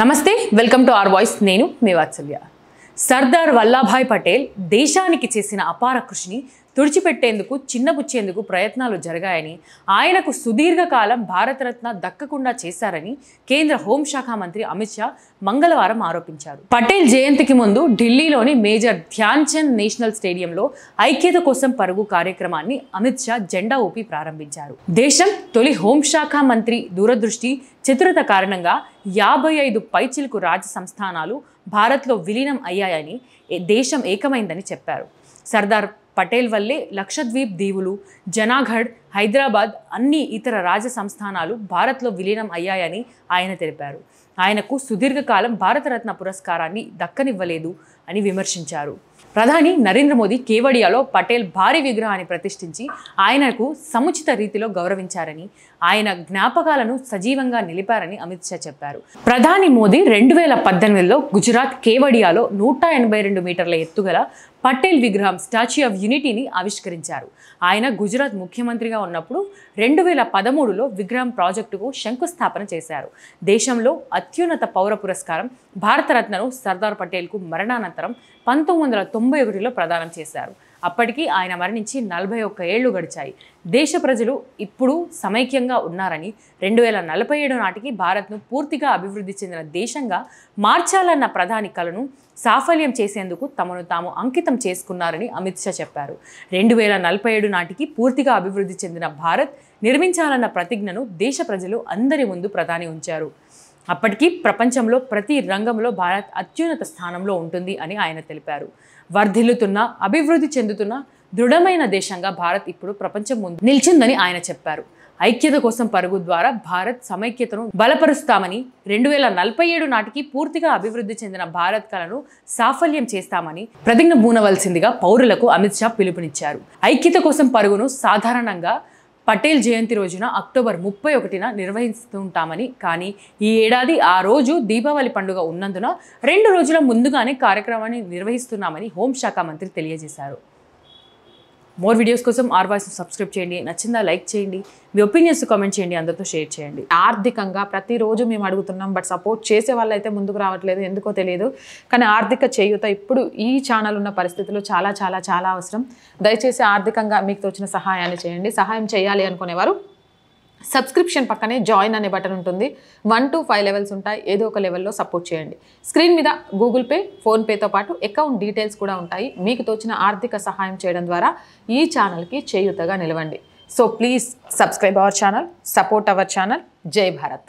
నమస్తే welcome to are voice నేను మీ వాత్సల్య సర్దార్ వల్లాభాయ్ పటేల్ దేశానికి చేసిన అపార కృషిని తుడిచిపెట్టేందుకు చిన్నబుచ్చేందుకు ప్రయత్నాలు జరిగాయని ఆయనకు సుదీర్ఘకాలం భారతరత్న దక్కకుండా చేశారని కేంద్ర హోంశాఖ మంత్రి అమిత్ షా మంగళవారం ఆరోపించారు పటేల్ జయంతికి ముందు ఢిల్లీలోని మేజర్ ధ్యాన్ చంద్ నేషనల్ స్టేడియంలో ఐక్యత కోసం పరుగు కార్యక్రమాన్ని అమిత్ షా జెండా ఊపి ప్రారంభించారు దేశం తొలి హోంశాఖ మంత్రి దూరదృష్టి చతురత కారణంగా యాభై ఐదు పైచిలకు రాజ సంస్థానాలు భారత్లో విలీనం అయ్యాయని దేశం ఏకమైందని చెప్పారు సర్దార్ పటేల్ వల్లే లక్షద్వీప్ దీవులు జనాఘడ్ హైదరాబాద్ అన్ని ఇతర రాజ సంస్థానాలు భారత్లో విలీనం అయ్యాయని ఆయన తెలిపారు ఆయనకు సుదీర్ఘకాలం భారతరత్న పురస్కారాన్ని దక్కనివ్వలేదు అని విమర్శించారు ప్రధాని నరేంద్ర మోదీ కేవడియాలో పటేల్ భారీ విగ్రహాన్ని ప్రతిష్ఠించి ఆయనకు సముచిత రీతిలో గౌరవించారని ఆయన జ్ఞాపకాలను సజీవంగా నిలిపారని అమిత్ షా చెప్పారు ప్రధాని మోదీ రెండు వేల పద్దెనిమిదిలో గుజరాత్ కేవడియాలో నూట ఎనభై రెండు మీటర్ల ఎత్తుగల పటేల్ విగ్రహం స్టాచ్యూ ఆఫ్ యూనిటీని ఆవిష్కరించారు ఆయన గుజరాత్ ముఖ్యమంత్రిగా ఉన్నప్పుడు రెండు వేల పదమూడులో విగ్రహం ప్రాజెక్టుకు శంకుస్థాపన చేశారు దేశంలో అత్యంత అత్యున్నత పౌర పురస్కారం భారతరత్నను సర్దార్ పటేల్కు మరణానంతరం పంతొమ్మిది వందల తొంభై ఒకటిలో ప్రదానం చేశారు అప్పటికి ఆయన మరణించి నలభై ఒక్క ఏళ్లు గడిచాయి దేశ ప్రజలు ఇప్పుడు సమైక్యంగా ఉన్నారని రెండు వేల నలభై ఏడు నాటికి భారత్ను పూర్తిగా అభివృద్ధి చెందిన దేశంగా మార్చాలన్న ప్రధాని కలను సాఫల్యం చేసేందుకు తమను తాము అంకితం చేసుకున్నారని అమిత్ షా చెప్పారు రెండు వేల నలభై ఏడు నాటికి పూర్తిగా అభివృద్ధి చెందిన భారత్ నిర్మించాలన్న ప్రతిజ్ఞను దేశ ప్రజలు అందరి ముందు ప్రధాని ఉంచారు అప్పటికీ ప్రపంచంలో ప్రతి రంగంలో భారత్ అత్యున్నత స్థానంలో ఉంటుంది అని ఆయన తెలిపారు వర్ధిల్లుతున్న అభివృద్ధి చెందుతున్న దృఢమైన దేశంగా భారత్ ఇప్పుడు ప్రపంచం ముందు నిలిచిందని ఆయన చెప్పారు ఐక్యత కోసం పరుగు ద్వారా భారత్ సమైక్యతను బలపరుస్తామని రెండు వేల నలభై ఏడు నాటికి పూర్తిగా అభివృద్ధి చెందిన భారత్ కళను సాఫల్యం చేస్తామని ప్రతిజ్ఞ బూనవలసిందిగా పౌరులకు అమిత్ షా పిలుపునిచ్చారు ఐక్యత కోసం పరుగును సాధారణంగా పటేల్ జయంతి రోజున అక్టోబర్ ముప్పై ఒకటిన నిర్వహిస్తుంటామని కానీ ఈ ఏడాది ఆ రోజు దీపావళి పండుగ ఉన్నందున రెండు రోజుల ముందుగానే కార్యక్రమాన్ని నిర్వహిస్తున్నామని హోంశాఖ మంత్రి తెలియజేశారు మోర్ వీడియోస్ కోసం ఆర్ వాయిస్ సబ్స్క్రైబ్ చేయండి నచ్చిందా లైక్ చేయండి మీ ఒపీనియన్స్ కామెంట్ చేయండి అందరితో షేర్ చేయండి ఆర్థికంగా ప్రతిరోజు మేము అడుగుతున్నాం బట్ సపోర్ట్ చేసే వాళ్ళైతే ముందుకు రావట్లేదు ఎందుకో తెలియదు కానీ ఆర్థిక చేయూత ఇప్పుడు ఈ ఛానల్ ఉన్న పరిస్థితుల్లో చాలా చాలా చాలా అవసరం దయచేసి ఆర్థికంగా మీకు తోచిన సహాయాన్ని చేయండి సహాయం చేయాలి అనుకునేవారు సబ్స్క్రిప్షన్ పక్కనే జాయిన్ అనే బటన్ ఉంటుంది వన్ టు ఫైవ్ లెవెల్స్ ఉంటాయి ఏదో ఒక లెవెల్లో సపోర్ట్ చేయండి స్క్రీన్ మీద గూగుల్ పే ఫోన్పేతో పాటు అకౌంట్ డీటెయిల్స్ కూడా ఉంటాయి మీకు తోచిన ఆర్థిక సహాయం చేయడం ద్వారా ఈ ఛానల్కి చేయూతగా నిలవండి so please subscribe our channel support our channel జై భారత్